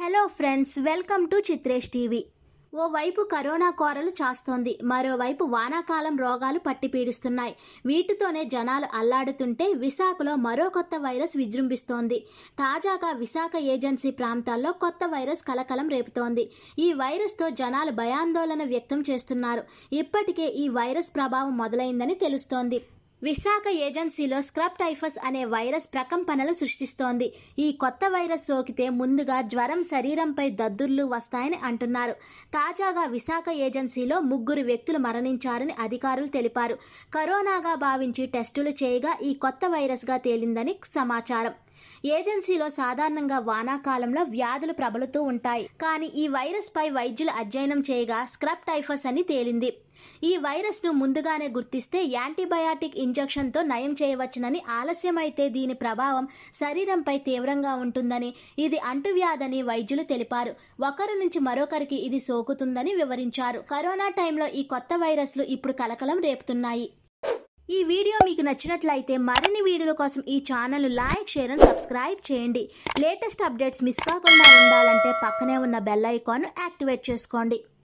hello friends welcome to Chitresh TV ఓవైపు corona కోరలు చాస్తోంది మరోవైపు వానాకాలం రోగాలు పట్టిపీడిస్తున్నాయి వీటితోనే జనాలు అల్లాడుతుంటే విశాఖలో మరో కొత్త వైరస్ విజృంభిస్తోంది తాజాగా విశాఖ ఏజెన్సీ ప్రాంతాల్లో కొత్త వైరస్ కలకలం రేపుతోంది ఈ వైరస్తో జనాలు భయాందోళన వ్యక్తం చేస్తున్నారు ఇప్పటికే ఈ వైరస్ ప్రభావం మొదలైందని తెలుస్తోంది విశాఖ ఏజెన్సీలో స్క్రబ్ టైఫస్ అనే వైరస్ ప్రకంపనలు సృష్టిస్తోంది ఈ కొత్త వైరస్ సోకితే ముందుగా జ్వరం శరీరంపై దద్దుర్లు వస్తాయని అంటున్నారు తాజాగా విశాఖ ఏజెన్సీలో ముగ్గురు వ్యక్తులు మరణించారని అధికారులు తెలిపారు కరోనాగా భావించి టెస్టులు చేయగా ఈ కొత్త వైరస్గా తేలిందని సమాచారం ఏజెన్సీలో సాధారణంగా వానాకాలంలో వ్యాధులు ప్రబలుతూ ఉంటాయి కానీ ఈ వైరస్ పై వైద్యులు అధ్యయనం చేయగా స్క్రబ్ టైఫస్ అని తేలింది ఈ వైరస్ను ముందుగానే గుర్తిస్తే యాంటీబయాటిక్ తో నయం చేయవచ్చునని ఆలస్యమైతే దీని ప్రభావం శరీరంపై తీవ్రంగా ఉంటుందని ఇది అంటువ్యాధని వైద్యులు తెలిపారు ఒకరి నుంచి మరొకరికి ఇది సోకుతుందని వివరించారు కరోనా టైంలో ఈ కొత్త వైరస్లు ఇప్పుడు కలకలం రేపుతున్నాయి ఈ వీడియో మీకు నచ్చినట్లయితే మరిన్ని వీడియోల కోసం ఈ channel like share and subscribe చేయండి లేటెస్ట్ అప్డేట్స్ మిస్ కాకుండా ఉండాలంటే పక్కనే ఉన్న బెల్ ఐకాన్ యాక్టివేట్ చేసుకోండి